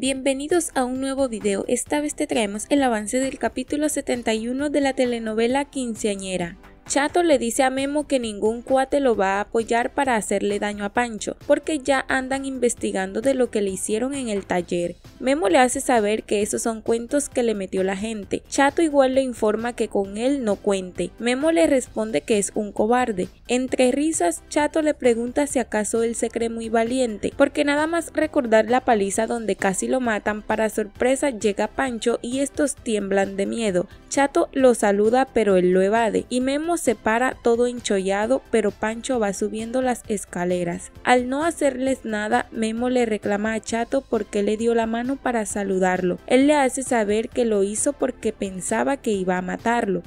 Bienvenidos a un nuevo video, esta vez te traemos el avance del capítulo 71 de la telenovela Quinceañera. Chato le dice a Memo que ningún cuate lo va a apoyar para hacerle daño a Pancho, porque ya andan investigando de lo que le hicieron en el taller. Memo le hace saber que esos son cuentos que le metió la gente. Chato igual le informa que con él no cuente. Memo le responde que es un cobarde. Entre risas, Chato le pregunta si acaso él se cree muy valiente, porque nada más recordar la paliza donde casi lo matan, para sorpresa llega Pancho y estos tiemblan de miedo. Chato lo saluda pero él lo evade y Memo se para todo enchollado, pero Pancho va subiendo las escaleras. Al no hacerles nada, Memo le reclama a Chato porque le dio la mano para saludarlo. Él le hace saber que lo hizo porque pensaba que iba a matarlo.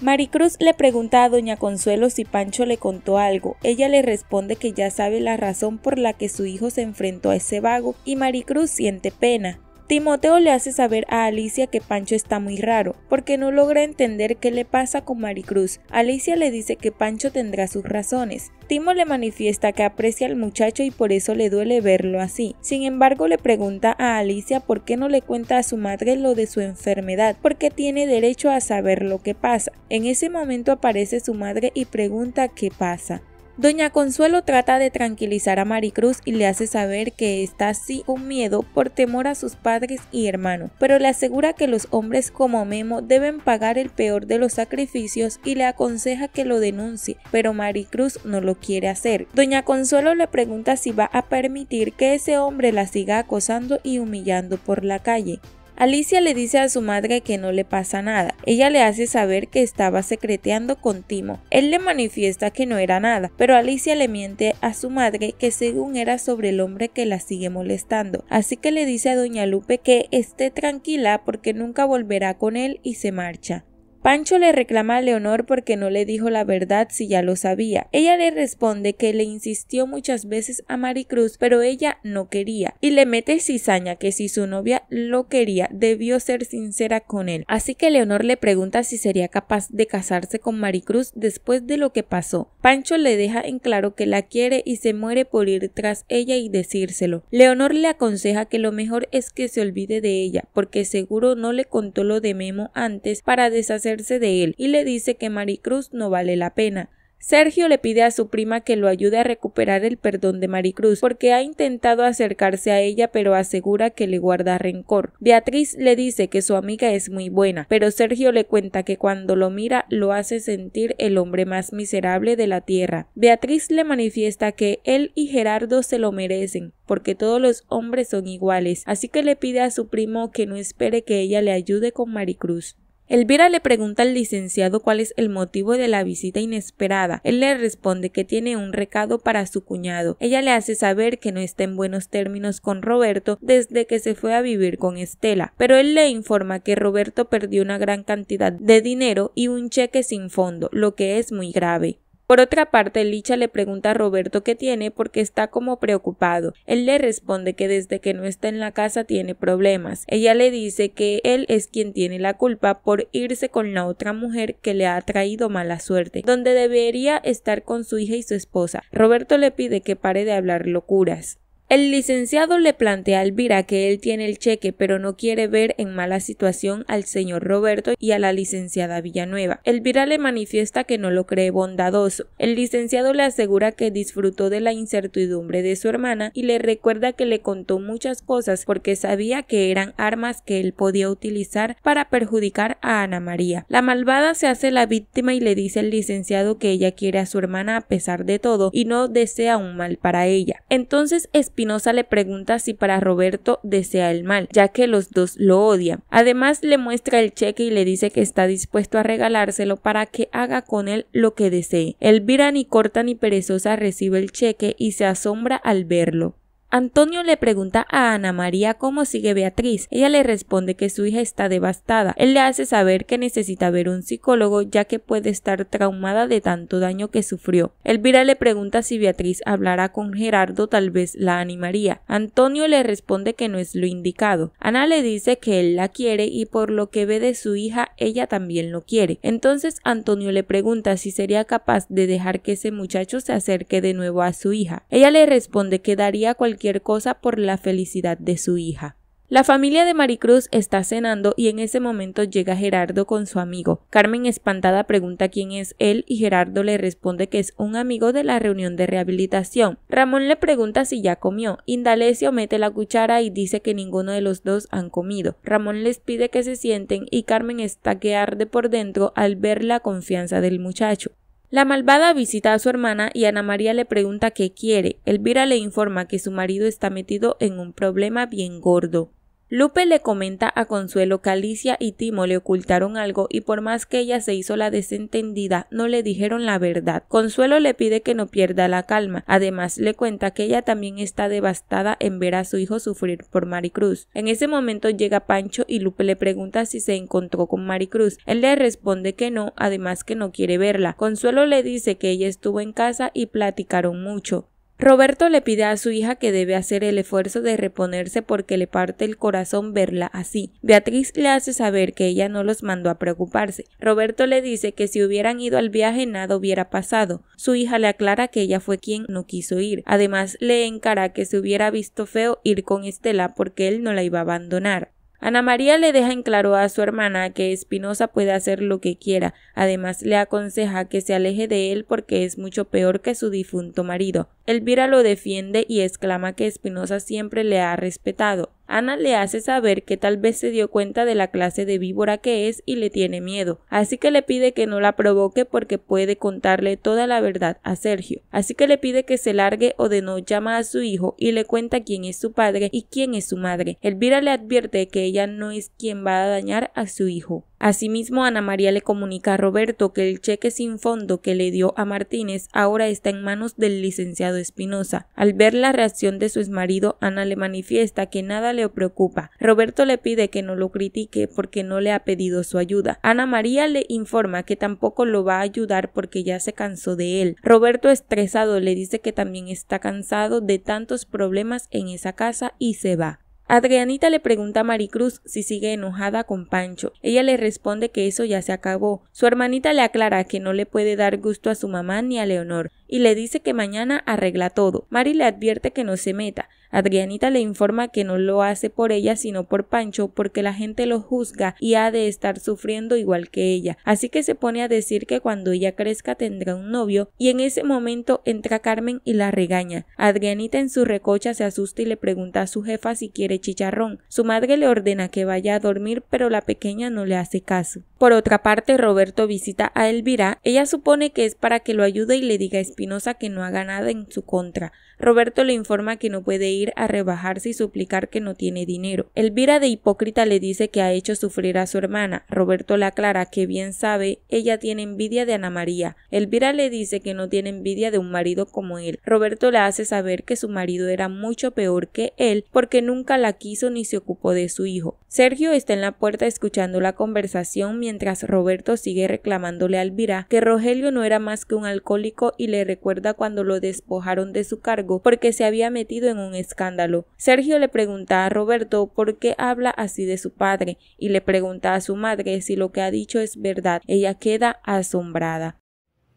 Maricruz le pregunta a doña Consuelo si Pancho le contó algo. Ella le responde que ya sabe la razón por la que su hijo se enfrentó a ese vago y Maricruz siente pena. Timoteo le hace saber a Alicia que Pancho está muy raro, porque no logra entender qué le pasa con Maricruz. Alicia le dice que Pancho tendrá sus razones. Timo le manifiesta que aprecia al muchacho y por eso le duele verlo así. Sin embargo, le pregunta a Alicia por qué no le cuenta a su madre lo de su enfermedad, porque tiene derecho a saber lo que pasa. En ese momento aparece su madre y pregunta qué pasa. Doña Consuelo trata de tranquilizar a Maricruz y le hace saber que está así con miedo por temor a sus padres y hermanos, pero le asegura que los hombres como Memo deben pagar el peor de los sacrificios y le aconseja que lo denuncie, pero Maricruz no lo quiere hacer. Doña Consuelo le pregunta si va a permitir que ese hombre la siga acosando y humillando por la calle. Alicia le dice a su madre que no le pasa nada. Ella le hace saber que estaba secreteando con Timo. Él le manifiesta que no era nada, pero Alicia le miente a su madre que según era sobre el hombre que la sigue molestando. Así que le dice a doña Lupe que esté tranquila porque nunca volverá con él y se marcha. Pancho le reclama a Leonor porque no le dijo la verdad si ya lo sabía. Ella le responde que le insistió muchas veces a Maricruz, pero ella no quería, y le mete cizaña que si su novia lo quería, debió ser sincera con él. Así que Leonor le pregunta si sería capaz de casarse con Maricruz después de lo que pasó. Pancho le deja en claro que la quiere y se muere por ir tras ella y decírselo. Leonor le aconseja que lo mejor es que se olvide de ella, porque seguro no le contó lo de Memo antes para deshacerse de él y le dice que Maricruz no vale la pena. Sergio le pide a su prima que lo ayude a recuperar el perdón de Maricruz, porque ha intentado acercarse a ella pero asegura que le guarda rencor. Beatriz le dice que su amiga es muy buena, pero Sergio le cuenta que cuando lo mira lo hace sentir el hombre más miserable de la tierra. Beatriz le manifiesta que él y Gerardo se lo merecen, porque todos los hombres son iguales, así que le pide a su primo que no espere que ella le ayude con Maricruz. Elvira le pregunta al licenciado cuál es el motivo de la visita inesperada. Él le responde que tiene un recado para su cuñado. Ella le hace saber que no está en buenos términos con Roberto desde que se fue a vivir con Estela, pero él le informa que Roberto perdió una gran cantidad de dinero y un cheque sin fondo, lo que es muy grave. Por otra parte, Licha le pregunta a Roberto qué tiene porque está como preocupado. Él le responde que desde que no está en la casa tiene problemas. Ella le dice que él es quien tiene la culpa por irse con la otra mujer que le ha traído mala suerte, donde debería estar con su hija y su esposa. Roberto le pide que pare de hablar locuras. El licenciado le plantea a Elvira que él tiene el cheque pero no quiere ver en mala situación al señor Roberto y a la licenciada Villanueva. Elvira le manifiesta que no lo cree bondadoso. El licenciado le asegura que disfrutó de la incertidumbre de su hermana y le recuerda que le contó muchas cosas porque sabía que eran armas que él podía utilizar para perjudicar a Ana María. La malvada se hace la víctima y le dice al licenciado que ella quiere a su hermana a pesar de todo y no desea un mal para ella. Entonces Espinosa le pregunta si para Roberto desea el mal, ya que los dos lo odian. Además le muestra el cheque y le dice que está dispuesto a regalárselo para que haga con él lo que desee. Elvira ni corta ni perezosa recibe el cheque y se asombra al verlo. Antonio le pregunta a Ana María cómo sigue Beatriz. Ella le responde que su hija está devastada. Él le hace saber que necesita ver un psicólogo ya que puede estar traumada de tanto daño que sufrió. Elvira le pregunta si Beatriz hablará con Gerardo, tal vez la animaría. Antonio le responde que no es lo indicado. Ana le dice que él la quiere y por lo que ve de su hija ella también lo quiere. Entonces Antonio le pregunta si sería capaz de dejar que ese muchacho se acerque de nuevo a su hija. Ella le responde que daría cualquier cosa por la felicidad de su hija. La familia de Maricruz está cenando y en ese momento llega Gerardo con su amigo. Carmen espantada pregunta quién es él y Gerardo le responde que es un amigo de la reunión de rehabilitación. Ramón le pregunta si ya comió. Indalecio mete la cuchara y dice que ninguno de los dos han comido. Ramón les pide que se sienten y Carmen está que arde por dentro al ver la confianza del muchacho. La malvada visita a su hermana y Ana María le pregunta qué quiere. Elvira le informa que su marido está metido en un problema bien gordo. Lupe le comenta a Consuelo que Alicia y Timo le ocultaron algo y por más que ella se hizo la desentendida, no le dijeron la verdad. Consuelo le pide que no pierda la calma. Además, le cuenta que ella también está devastada en ver a su hijo sufrir por Maricruz. En ese momento llega Pancho y Lupe le pregunta si se encontró con Maricruz. Él le responde que no, además que no quiere verla. Consuelo le dice que ella estuvo en casa y platicaron mucho. Roberto le pide a su hija que debe hacer el esfuerzo de reponerse porque le parte el corazón verla así. Beatriz le hace saber que ella no los mandó a preocuparse. Roberto le dice que si hubieran ido al viaje nada hubiera pasado. Su hija le aclara que ella fue quien no quiso ir. Además le encara que se hubiera visto feo ir con Estela porque él no la iba a abandonar. Ana María le deja en claro a su hermana que Espinosa puede hacer lo que quiera, además le aconseja que se aleje de él porque es mucho peor que su difunto marido. Elvira lo defiende y exclama que Espinosa siempre le ha respetado, Ana le hace saber que tal vez se dio cuenta de la clase de víbora que es y le tiene miedo, así que le pide que no la provoque porque puede contarle toda la verdad a Sergio. Así que le pide que se largue o de no llama a su hijo y le cuenta quién es su padre y quién es su madre. Elvira le advierte que ella no es quien va a dañar a su hijo. Asimismo, Ana María le comunica a Roberto que el cheque sin fondo que le dio a Martínez ahora está en manos del licenciado Espinosa. Al ver la reacción de su marido Ana le manifiesta que nada le preocupa. Roberto le pide que no lo critique porque no le ha pedido su ayuda. Ana María le informa que tampoco lo va a ayudar porque ya se cansó de él. Roberto estresado le dice que también está cansado de tantos problemas en esa casa y se va. Adrianita le pregunta a Maricruz si sigue enojada con Pancho. Ella le responde que eso ya se acabó. Su hermanita le aclara que no le puede dar gusto a su mamá ni a Leonor y le dice que mañana arregla todo. Mari le advierte que no se meta. Adrianita le informa que no lo hace por ella sino por Pancho porque la gente lo juzga y ha de estar sufriendo igual que ella, así que se pone a decir que cuando ella crezca tendrá un novio y en ese momento entra Carmen y la regaña. Adrianita en su recocha se asusta y le pregunta a su jefa si quiere chicharrón. Su madre le ordena que vaya a dormir pero la pequeña no le hace caso. Por otra parte, Roberto visita a Elvira, ella supone que es para que lo ayude y le diga a Espinosa que no haga nada en su contra. Roberto le informa que no puede ir a rebajarse y suplicar que no tiene dinero. Elvira de hipócrita le dice que ha hecho sufrir a su hermana. Roberto le aclara que bien sabe, ella tiene envidia de Ana María. Elvira le dice que no tiene envidia de un marido como él. Roberto le hace saber que su marido era mucho peor que él porque nunca la quiso ni se ocupó de su hijo. Sergio está en la puerta escuchando la conversación mientras Roberto sigue reclamándole a Elvira que Rogelio no era más que un alcohólico y le recuerda cuando lo despojaron de su cargo porque se había metido en un escándalo. Sergio le pregunta a Roberto por qué habla así de su padre y le pregunta a su madre si lo que ha dicho es verdad. Ella queda asombrada.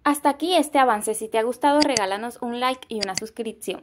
Hasta aquí este avance. Si te ha gustado, regálanos un like y una suscripción.